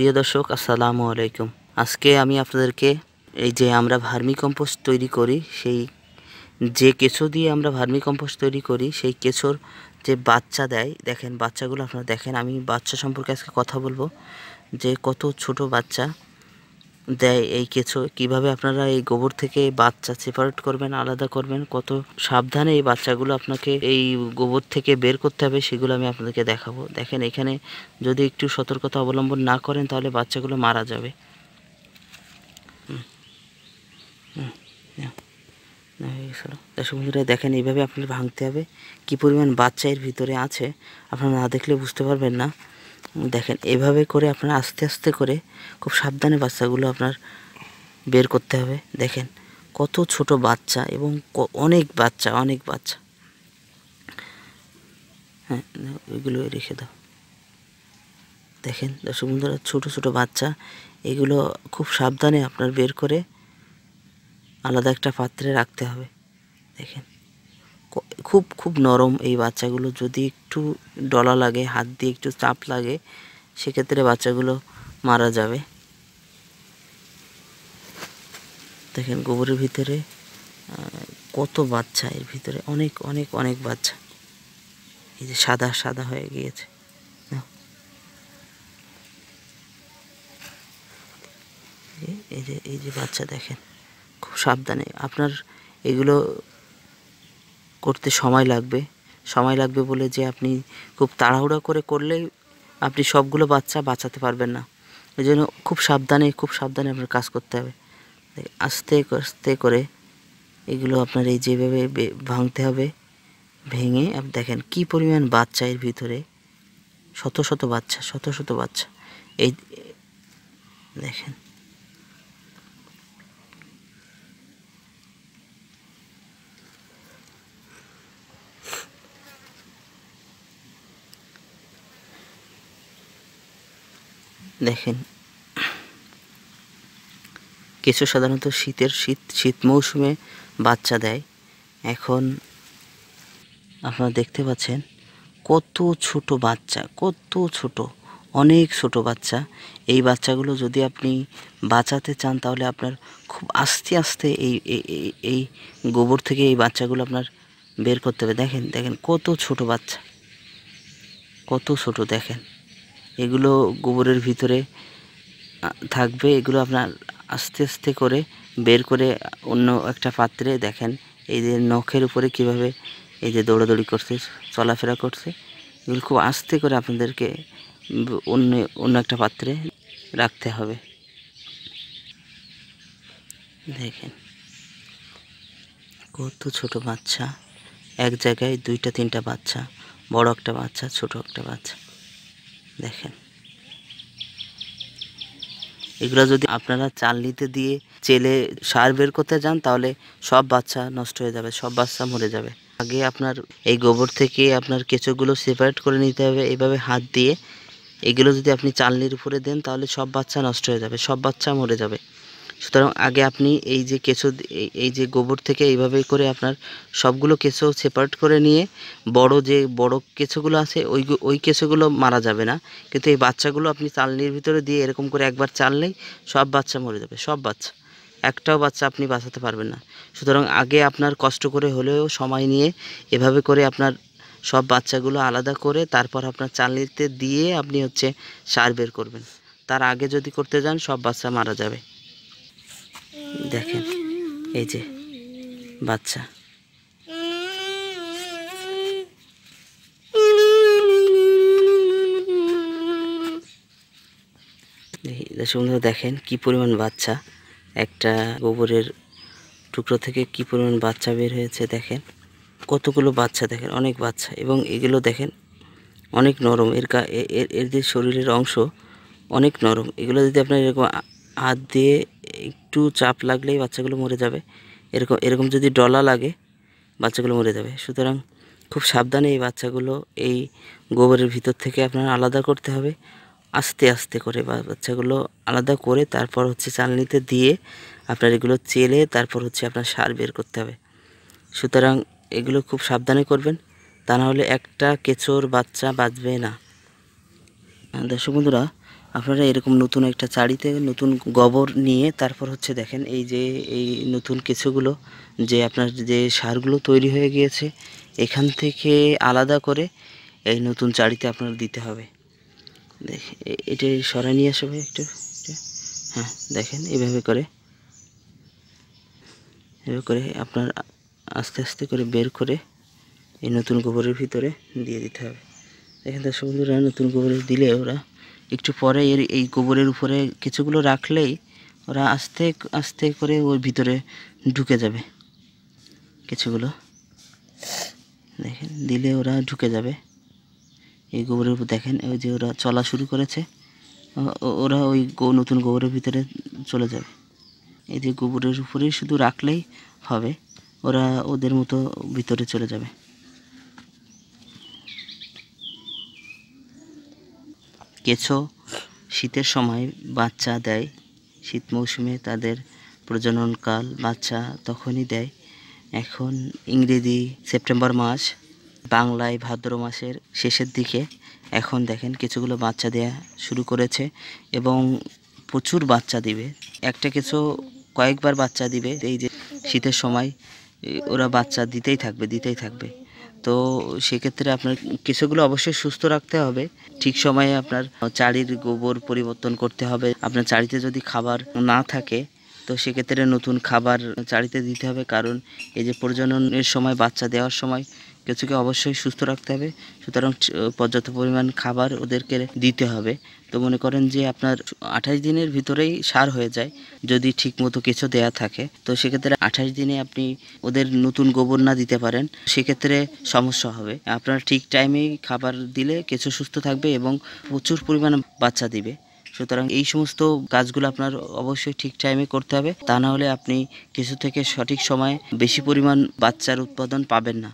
প্রিয় দর্শক আসসালামু আলাইকুম আজকে আমি আপনাদেরকে এই যে আমরা ভার্মি কম্পোস্ট তৈরি করি সেই যে কেঁচো দিয়ে আমরা ভার্মি কম্পোস্ট তৈরি করি সেই কেঁচোর যে বাচ্চা দেয় দেখেন বাচ্চাগুলো আপনারা দেখেন আমি বাচ্চা সম্পর্কে আজকে কথা বলবো যে কত ছোট বাচ্চা দেয় এই কেঁচো কিভাবে আপনারা এই গোবর থেকে বাচ্চা সেপারেট করবেন আলাদা করবেন কত সাবধানে এই বাচ্চাগুলো আপনাকে এই গোবর থেকে বের করতে হবে সেগুলো আমি আপনাদেরকে দেখাবো দেখেন এখানে যদি একটু সতর্কতা অবলম্বন না করেন তাহলে বাচ্চাগুলো মারা যাবে দর্শক বন্ধুরা দেখেন এইভাবে আপনার ভাঙতে হবে কি পরিমাণ বাচ্চা এর ভিতরে আছে আপনারা না দেখলে বুঝতে পারবেন না দেখেন এভাবে করে আপনার আস্তে আস্তে করে খুব সাবধানে বাচ্চাগুলো আপনার বের করতে হবে দেখেন কত ছোট বাচ্চা এবং অনেক বাচ্চা অনেক বাচ্চা হ্যাঁ ওইগুলো রেখে দাও দেখেন দর্শক বন্ধুরা ছোটো ছোটো বাচ্চা এগুলো খুব সাবধানে আপনার বের করে আলাদা একটা পাত্রে রাখতে হবে দেখেন খুব খুব নরম এই বাচ্চাগুলো যদি একটু ডলা লাগে হাত দিয়ে একটু চাপ লাগে সেক্ষেত্রে বাচ্চাগুলো মারা যাবে দেখেন গোবরের ভিতরে কত বাচ্চা এর ভিতরে অনেক অনেক অনেক বাচ্চা এই যে সাদা সাদা হয়ে গিয়েছে এই যে এই যে বাচ্চা দেখেন খুব সাবধানে আপনার এগুলো করতে সময় লাগবে সময় লাগবে বলে যে আপনি খুব তাড়াহুড়া করে করলেই আপনি সবগুলো বাচ্চা বাঁচাতে পারবেন না এই জন্য খুব সাবধানে খুব সাবধানে আপনার কাজ করতে হবে আস্তে আস্তে করে এগুলো আপনার এই যেভাবে ভাঙতে হবে ভেঙে আপনি দেখেন কি পরিমাণ বাচ্চা এর ভিতরে শত শত বাচ্চা শত শত বাচ্চা এই দেখেন দেখেন কিছু সাধারণত শীতের শীত শীত মৌসুমে বাচ্চা দেয় এখন আপনারা দেখতে পাচ্ছেন কত ছোট বাচ্চা কত ছোট অনেক ছোট বাচ্চা এই বাচ্চাগুলো যদি আপনি বাঁচাতে চান তাহলে আপনার খুব আস্তে আস্তে এই এই গোবর থেকে এই বাচ্চাগুলো আপনার বের করতে হবে দেখেন দেখেন কত ছোট বাচ্চা কত ছোট দেখেন এগুলো গোবরের ভিতরে থাকবে এগুলো আপনার আস্তে আস্তে করে বের করে অন্য একটা পাত্রে দেখেন এই যে নখের উপরে কিভাবে এই যে দৌড়াদৌড়ি করছে চলাফেরা করছে এগুলো খুব আস্তে করে আপনাদেরকে অন্য অন্য একটা পাত্রে রাখতে হবে দেখেন কত ছোট বাচ্চা এক জায়গায় দুইটা তিনটা বাচ্চা বড় একটা বাচ্চা ছোট একটা বাচ্চা দেখেন এগুলো যদি আপনারা নিতে দিয়ে চেলে সার বের করতে যান তাহলে সব বাচ্চা নষ্ট হয়ে যাবে সব বাচ্চা মরে যাবে আগে আপনার এই গোবর থেকে আপনার কেঁচোগুলো সেপারেট করে নিতে হবে এইভাবে হাত দিয়ে এগুলো যদি আপনি চালনির উপরে দেন তাহলে সব বাচ্চা নষ্ট হয়ে যাবে সব বাচ্চা মরে যাবে সুতরাং আগে আপনি এই যে কেঁচো এই যে গোবর থেকে এইভাবে করে আপনার সবগুলো কেঁচো সেপারেট করে নিয়ে বড় যে বড় কেঁচোগুলো আছে ওই ওই কেঁচোগুলো মারা যাবে না কিন্তু এই বাচ্চাগুলো আপনি চালনির ভিতরে দিয়ে এরকম করে একবার চাললেই সব বাচ্চা মরে যাবে সব বাচ্চা একটাও বাচ্চা আপনি বাঁচাতে পারবেন না সুতরাং আগে আপনার কষ্ট করে হলেও সময় নিয়ে এভাবে করে আপনার সব বাচ্চাগুলো আলাদা করে তারপর আপনার চালনিতে দিয়ে আপনি হচ্ছে সার বের করবেন তার আগে যদি করতে যান সব বাচ্চা মারা যাবে দেখেন এই যে বাচ্চা সুন্দর দেখেন কি পরিমাণ বাচ্চা একটা গোবরের টুকরো থেকে কি পরিমাণ বাচ্চা বের হয়েছে দেখেন কতগুলো বাচ্চা দেখেন অনেক বাচ্চা এবং এগুলো দেখেন অনেক নরম এর এর এর যে শরীরের অংশ অনেক নরম এগুলো যদি আপনার এরকম হাত দিয়ে একটু চাপ লাগলেই বাচ্চাগুলো মরে যাবে এরকম এরকম যদি ডলা লাগে বাচ্চাগুলো মরে যাবে সুতরাং খুব সাবধানে এই বাচ্চাগুলো এই গোবরের ভিতর থেকে আপনার আলাদা করতে হবে আস্তে আস্তে করে বাচ্চাগুলো আলাদা করে তারপর হচ্ছে চালনিতে দিয়ে আপনার এগুলো চেলে তারপর হচ্ছে আপনার সার বের করতে হবে সুতরাং এগুলো খুব সাবধানে করবেন তা নাহলে একটা কেঁচোর বাচ্চা বাঁচবে না হ্যাঁ, দর্শক বন্ধুরা আপনারা এরকম নতুন একটা চাড়িতে নতুন গোবর নিয়ে তারপর হচ্ছে দেখেন এই যে এই নতুন কিছুগুলো যে আপনার যে সারগুলো তৈরি হয়ে গিয়েছে এখান থেকে আলাদা করে এই নতুন চাড়িতে আপনার দিতে হবে দেখ এটা সরাই নিয়ে আসবে একটু হ্যাঁ দেখেন এভাবে করে এভাবে করে আপনার আস্তে আস্তে করে বের করে এই নতুন গোবরের ভিতরে দিয়ে দিতে হবে দেখেন তার বন্ধুরা নতুন গোবর দিলে ওরা একটু পরে এর এই গোবরের উপরে কিছুগুলো রাখলেই ওরা আস্তে আস্তে করে ওর ভিতরে ঢুকে যাবে কিছুগুলো দেখেন দিলে ওরা ঢুকে যাবে এই গোবরের উপর দেখেন ওই যে ওরা চলা শুরু করেছে ওরা ওই নতুন গোবরের ভিতরে চলে যাবে এই যে গোবরের উপরেই শুধু রাখলেই হবে ওরা ওদের মতো ভিতরে চলে যাবে কেছো শীতের সময় বাচ্চা দেয় শীত মৌসুমে তাদের প্রজননকাল বাচ্চা তখনই দেয় এখন ইংরেজি সেপ্টেম্বর মাস বাংলায় ভাদ্র মাসের শেষের দিকে এখন দেখেন কিছুগুলো বাচ্চা দেয়া শুরু করেছে এবং প্রচুর বাচ্চা দিবে একটা কিছু কয়েকবার বাচ্চা দিবে এই যে শীতের সময় ওরা বাচ্চা দিতেই থাকবে দিতেই থাকবে তো সেক্ষেত্রে আপনার কেঁচোগুলো অবশ্যই সুস্থ রাখতে হবে ঠিক সময়ে আপনার চারির গোবর পরিবর্তন করতে হবে আপনার চারিতে যদি খাবার না থাকে তো সেক্ষেত্রে নতুন খাবার চারিতে দিতে হবে কারণ এই যে প্রজননের সময় বাচ্চা দেওয়ার সময় কিছুকে অবশ্যই সুস্থ রাখতে হবে সুতরাং পর্যাপ্ত পরিমাণ খাবার ওদেরকে দিতে হবে তো মনে করেন যে আপনার আঠাশ দিনের ভিতরেই সার হয়ে যায় যদি ঠিক মতো কিছু দেয়া থাকে তো সেক্ষেত্রে আঠাশ দিনে আপনি ওদের নতুন গোবর না দিতে পারেন সেক্ষেত্রে সমস্যা হবে আপনার ঠিক টাইমেই খাবার দিলে কিছু সুস্থ থাকবে এবং প্রচুর পরিমাণে বাচ্চা দিবে সুতরাং এই সমস্ত কাজগুলো আপনার অবশ্যই ঠিক টাইমে করতে হবে তা না হলে আপনি কিছু থেকে সঠিক সময়ে বেশি পরিমাণ বাচ্চার উৎপাদন পাবেন না